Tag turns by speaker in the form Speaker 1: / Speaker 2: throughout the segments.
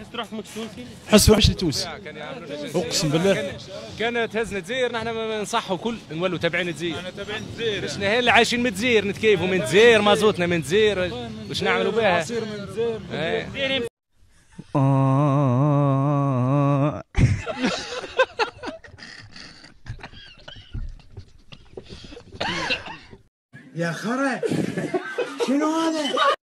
Speaker 1: حس روحك تونسي حس روحك تونسي اقسم بالله كانت هزنا تزير نحن نصحوا كل نولوا تابعين تزير تابعين تزير احنا هلا عايشين من تزير نتكيفوا من تزير مازوتنا من تزير واش نعملوا بها عصير من تزير إيه. يا خرا شنو هذا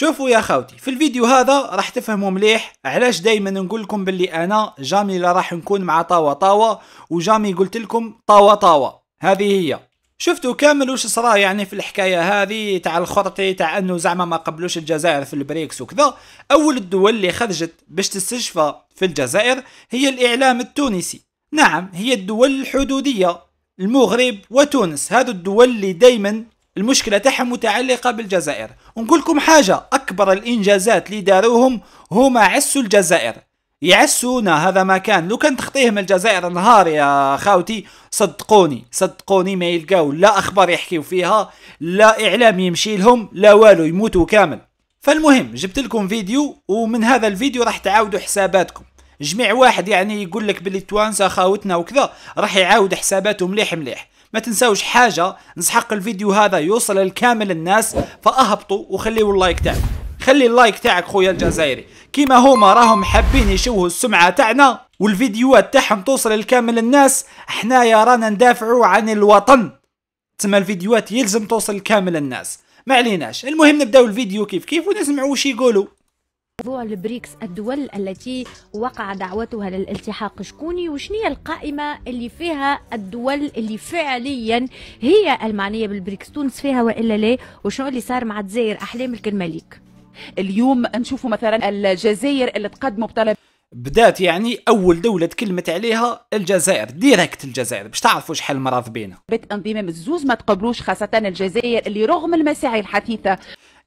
Speaker 1: شوفوا يا خاوتي في الفيديو هذا راح تفهموا مليح علاش دائما نقول لكم باللي انا جامي لا راح نكون مع طاوة طاوة وجامي قلت لكم طاوة طاوة هذه هي شفتوا كامل وش صرا يعني في الحكايه هذه تاع الخرطي تاع انه زعما ما قبلوش الجزائر في البريكس وكذا اول الدول اللي خرجت باش تستشفى في الجزائر هي الاعلام التونسي نعم هي الدول الحدوديه المغرب وتونس هذو الدول اللي دائما المشكلة تاعهم متعلقة بالجزائر ونقول لكم حاجة أكبر الإنجازات اللي داروهم هما عسوا الجزائر يعسونا هذا ما كان لو كان تخطيهم الجزائر نهار يا خاوتي صدقوني صدقوني ما يلقاو لا أخبار يحكيو فيها لا إعلام يمشي لهم لا والو يموتوا كامل فالمهم جبت لكم فيديو ومن هذا الفيديو راح تعاودوا حساباتكم جميع واحد يعني يقول لك باللي التوانسه خاوتنا وكذا راح يعاود حساباته مليح مليح ما تنساوش حاجه نسحق الفيديو هذا يوصل لكامل الناس فاهبطوا وخليوا اللايك تاعكم خلي اللايك تاعك خويا الجزائري كيما هما راهم حابين يشوهوا السمعه تاعنا والفيديوهات تاعهم توصل لكامل الناس حنايا رانا ندافعوا عن الوطن تسمى الفيديوهات يلزم توصل لكامل الناس ما عليناش المهم نبداو الفيديو كيف كيف ونسمعوا وش يقولوا موضوع البريكس
Speaker 2: الدول التي وقع دعوتها للالتحاق شكوني وشنية القائمة اللي فيها الدول اللي فعليا هي المعنية بالبريكس تونس فيها وإلا لا وشنو اللي صار مع الجزائر أحلام الكرماليك اليوم نشوفوا مثلا الجزائر اللي تقدموا بطلب
Speaker 1: بدات يعني اول دوله تكلمت عليها الجزائر ديريكت الجزائر باش تعرفوا شحال المرض بينا
Speaker 2: بيت انضمام الزوز ما تقبلوش خاصه الجزائر اللي رغم المساعي الحثيثه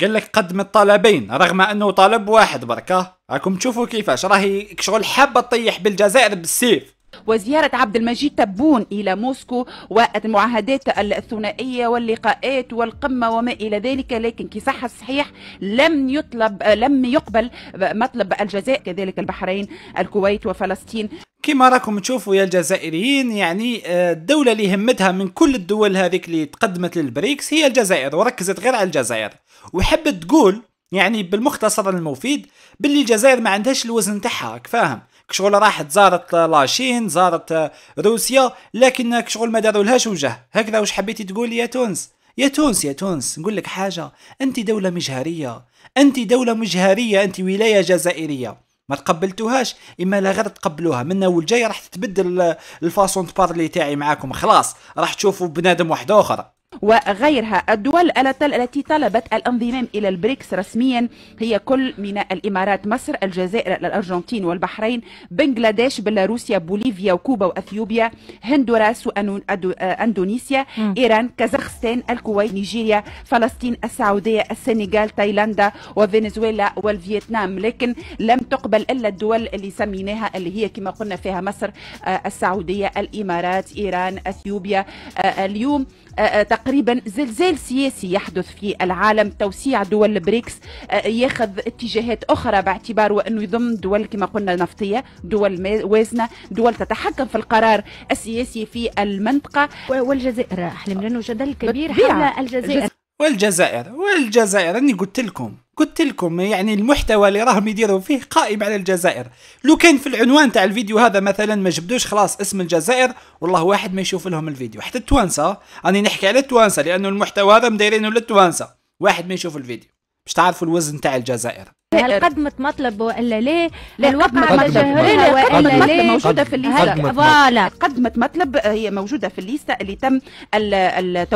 Speaker 1: قال لك قدم الطلبين رغم انه طالب واحد بركه راكم تشوفوا كيفاش راهي شغل حابه تطيح بالجزائر بالسيف وزيارة عبد المجيد تبون
Speaker 2: إلى موسكو والمعاهدات الثنائية واللقاءات والقمة وما إلى ذلك لكن كي صح الصحيح لم يطلب لم يقبل مطلب الجزائر كذلك البحرين الكويت وفلسطين
Speaker 1: كما راكم تشوفوا يا الجزائريين يعني آه، الدوله اللي همتها من كل الدول هذيك اللي تقدمت للبريكس هي الجزائر وركزت غير على الجزائر وحبت تقول يعني بالمختصر المفيد باللي الجزائر ما عندهاش الوزن تاعها فاهم كشغل راحت زارت لاشين زارت روسيا لكن كشغل ما دارولهاش وجه هكذا واش حبيتي تقولي يا تونس يا تونس يا تونس نقول لك حاجه انت دوله مجهريه انت دوله مجهريه انت ولايه جزائريه ما تقبلتوهاش اما لا غير تقبلوها من اول جاي راح تتبدل الفاسون تبارلي تاعي معاكم خلاص راح تشوفوا بنادم واحد اخر
Speaker 2: وغيرها الدول التي طلبت الانضمام إلى البريكس رسميا هي كل من الإمارات مصر الجزائر الأرجنتين والبحرين بنغلاديش بيلاروسيا بوليفيا وكوبا وأثيوبيا هندوراس وأندونيسيا آه، إيران كازاخستان الكويت نيجيريا فلسطين السعودية السنغال تايلاندا وفنزويلا والفيتنام لكن لم تقبل إلا الدول اللي سميناها اللي هي كما قلنا فيها مصر آه، السعودية الإمارات إيران أثيوبيا آه، اليوم أه، أه، تقريبا زلزال سياسي يحدث في العالم توسيع دول البريكس أه، ياخذ اتجاهات اخرى باعتباره انه يضم دول كما قلنا نفطيه دول وازنه دول تتحكم في القرار السياسي في المنطقه والجزائر احلم لانه جدل كبير حول الجزائر
Speaker 1: والجزائر والجزائر اني قلت لكم قلت لكم يعني المحتوى اللي راهم يديروا فيه قائم على الجزائر لو كان في العنوان تاع الفيديو هذا مثلا ما جبدوش خلاص اسم الجزائر والله واحد ما يشوف لهم الفيديو حتى التوانسه راني نحكي على التوانسه لانه المحتوى هذا مدايرينه للتوانسه واحد ما يشوف الفيديو باش تعرفوا الوزن تاع الجزائر هل قدمت مطلب ولا ليه؟
Speaker 2: الواقعة متجهلة ولا لا؟ موجودة في الليستة فوالا قدمت مطلب هي موجودة في الليستة اللي تم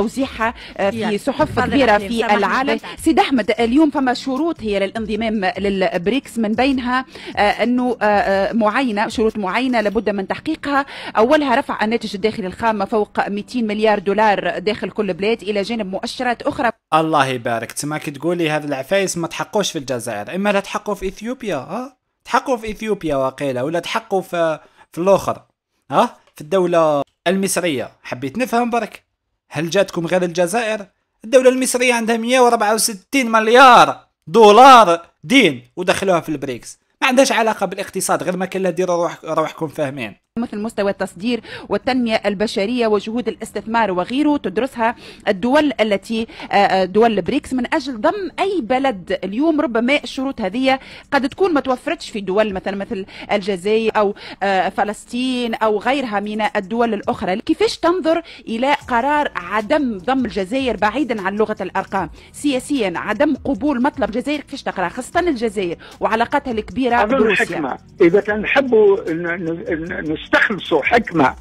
Speaker 2: توزيعها آه، في صحف كبيرة في العالم سيد أحمد اليوم فما شروط هي للانضمام للبريكس من بينها آه، أنه آه، معينة شروط معينة لابد من تحقيقها أولها رفع الناتج الداخلي الخام فوق 200 مليار دولار داخل كل بلاد إلى جانب مؤشرات أخرى
Speaker 1: الله يبارك تما تقولي هذا العفايس ما تحقوش في الجزائر إما مالا تحقوا في اثيوبيا ها تحقوا في اثيوبيا وقيلة ولا تحقوا في في الاخر ها في الدوله المصريه حبيت نفهم برك هل جاتكم غير الجزائر الدوله المصريه عندها 164 مليار دولار دين ودخلوها في البريكس ما عندهاش علاقه بالاقتصاد غير ما كان ديروا روح روحكم فاهمين مثل مستوى التصدير والتنمية
Speaker 2: البشرية وجهود الاستثمار وغيره تدرسها الدول التي آه، آه، دول البريكس من أجل ضم أي بلد اليوم ربما الشروط هذه قد تكون ما توفرتش في دول مثلا مثل الجزائر أو آه، فلسطين أو غيرها من الدول الأخرى كيفاش تنظر إلى قرار عدم ضم الجزائر بعيدا عن لغة الأرقام سياسيا عدم قبول مطلب الجزائر كيفاش تقرأ خاصة الجزائر وعلاقاتها الكبيرة بروسيا
Speaker 1: إذا كان نحبوا يستخلصوا حكمه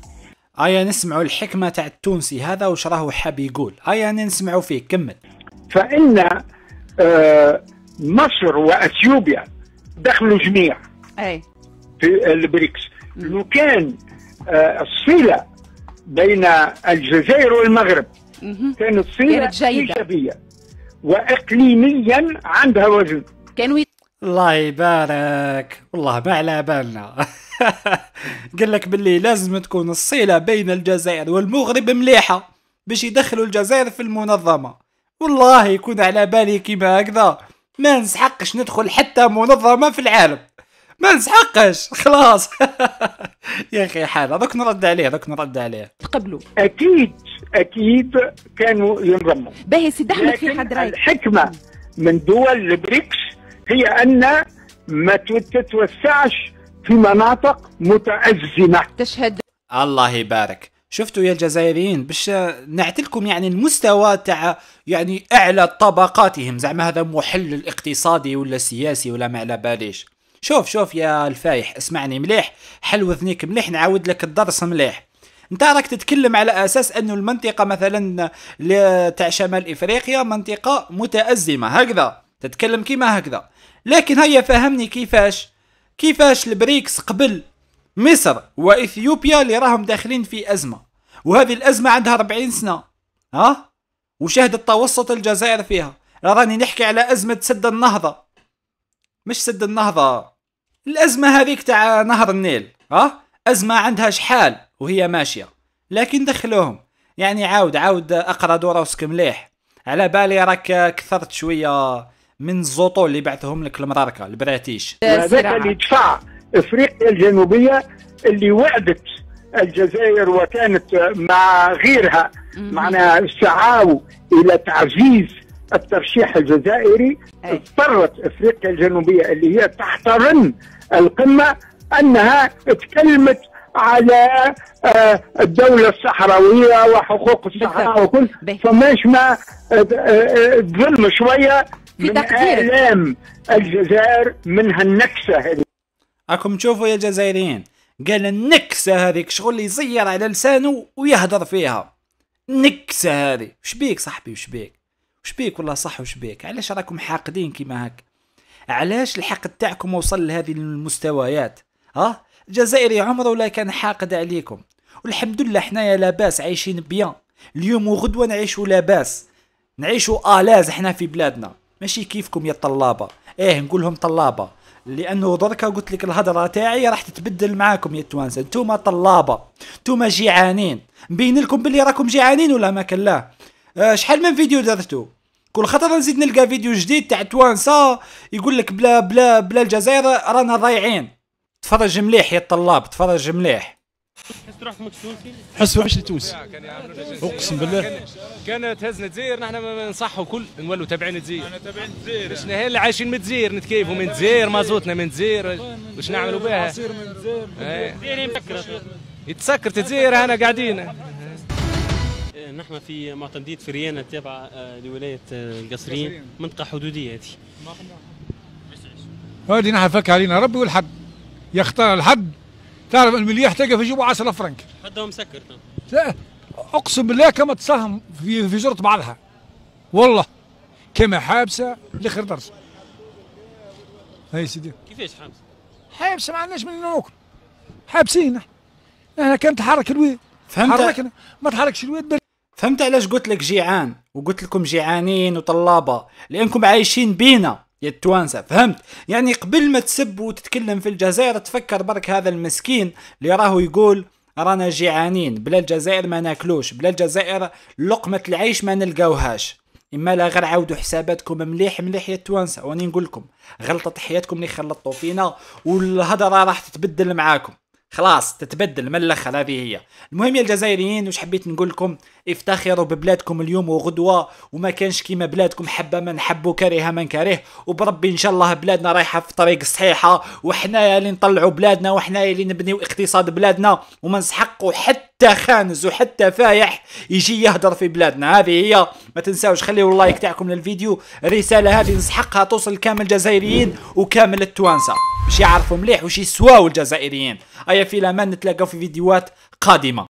Speaker 1: ايا نسمعوا الحكمه تاع التونسي هذا وش راهو حاب يقول ايا نسمعوا فيه كمل فان آه، مصر واثيوبيا دخلوا جميع اي في البريكس لو كان آه، الصله بين الجزائر والمغرب كانت صله جيده واقليميا عندها وزن كانوا الله يبارك والله ما على بالنا قال لك باللي لازم تكون الصله بين الجزائر والمغرب مليحه باش يدخلوا الجزائر في المنظمه والله يكون على بالي كيما هكذا ما نسحقش ندخل حتى منظمه في العالم ما نسحقش خلاص يا اخي حاله دوك نرد عليه دوك نرد عليه تقبلوا اكيد اكيد كانوا ينضموا باهي سيدي احمد في حد رايك الحكمه من دول البريكس هي أن ما تتوسعش في مناطق متأزمة تشهد الله يبارك شفتوا يا الجزائريين باش نعتلكم يعني المستوى تاع يعني اعلى طبقاتهم زعما هذا محلل اقتصادي ولا سياسي ولا ما على باليش شوف شوف يا الفايح اسمعني مليح حل وذنيك مليح نعاود لك الدرس مليح انت راك تتكلم على اساس انه المنطقه مثلا تاع شمال افريقيا منطقه متازمه هكذا تتكلم كيما هكذا لكن هيا فهمني كيفاش كيفاش البريكس قبل مصر واثيوبيا اللي راهم داخلين في ازمه وهذه الازمه عندها 40 سنه ها وشهدت توسط الجزائر فيها راني نحكي على ازمه سد النهضه مش سد النهضه الازمه هذيك تاع نهر النيل ها ازمه عندها شحال وهي ماشيه لكن دخلوهم يعني عاود عاود اقرا راسك مليح على بالي راك كثرت شويه من الزوطو اللي بعثهم لك المراركه البراتيش آه، هذاك اللي دفع افريقيا الجنوبيه اللي وعدت الجزائر وكانت مع غيرها معناها سعوا الى تعزيز الترشيح الجزائري اضطرت افريقيا الجنوبيه اللي هي تحترم القمه انها تكلمت على آه، الدولة الصحراوية وحقوق الصحراء وكل فماش ما تظلم آه، شوية في من تقديرك آلام الجزائر من هالنكسة هذه راكم تشوفوا يا جزائريين قال النكسة هذيك شغل اللي يزير على لسانه ويهضر فيها النكسة هذه وش بيك صاحبي وش بيك وش بيك والله صح وش بيك علاش راكم حاقدين كيما هك علاش الحقد تاعكم وصل لهذه المستويات ها الجزائري عمره ولا كان حاقد عليكم والحمد لله حنايا لاباس عايشين بيان اليوم وغدوه نعيشوا لاباس نعيشوا الاز حنا في بلادنا ماشي كيفكم يا الطلابه ايه نقولهم طلابه لانه دركا قلت لك الهضره تاعي راح تتبدل معاكم يا التوانسه نتوما طلابه نتوما جيعانين مبين لكم باللي راكم جيعانين ولا ما كان لا آه شحال من فيديو درتو كل خطره نزيد نلقى فيديو جديد تاع توانسه يقول لك بلا بلا بلا الجزائر رانا ضايعين تفرج مليح يا الطلاب تفرج مليح
Speaker 2: حس روحك مكسول
Speaker 1: حس روحي تونسي اقسم بالله كانت هزنا تزير نحن نصحوا كل نولوا تابعين تزير انا تابعين تزير باش اللي عايشين من تزير نتكيفوا من تزير مازوتنا من تزير واش نعملوا بها عصير من تزير إيه. يتسكر تزير هنا قاعدين إيه، نحن في معتمدية فريانة آه، تابعة لولاية القصرين آه، منطقة حدودية هذه هذه نحن فك علينا ربي والحد يختار الحد تعرف المليح تلقى في جيبه 10 فرنك حتى هو مسكر لا اقسم بالله كما تساهم في في جرة بعضها والله كما حابسه لاخر درجه هاي سيدي كيفاش حابسه؟ حابسه ما عندناش من ناكل حابسين احنا احنا كان تحرك الويد فهمت تحركنا ما تحركش بل... فهمت علاش قلت لك جيعان وقلت لكم جيعانين وطلابه لانكم عايشين بينا يا التوانسة فهمت يعني قبل ما تسب وتتكلم في الجزائر تفكر برك هذا المسكين اللي راهو يقول رانا جيعانين بلا الجزائر ما ناكلوش بلا الجزائر لقمة العيش ما نلقاوهاش اما لا غير عاودوا حساباتكم مليح مليح يا التوانسة واني نقول لكم غلطة حياتكم اللي خلطتوا فينا والهضرة راح تتبدل معاكم خلاص تتبدل من الاخر هذه هي المهم يا الجزائريين واش حبيت نقول لكم افتخروا ببلادكم اليوم وغدوة وما كانش كيما بلادكم حبة من حب كرهة من كره وبربي إن شاء الله بلادنا رايحة في طريق صحيحة وحنايا اللي نطلعوا بلادنا وحنايا اللي نبنيو اقتصاد بلادنا وما نسحقوا حتى خانز وحتى فايح يجي يهدر في بلادنا هذه هي ما تنساوش خليوا اللايك تاعكم للفيديو الرسالة هذه نسحقها توصل كامل الجزائريين وكامل التوانسة باش يعرفوا مليح وش يسواو الجزائريين ايا في الامان نتلاقاو في فيديوهات قادمة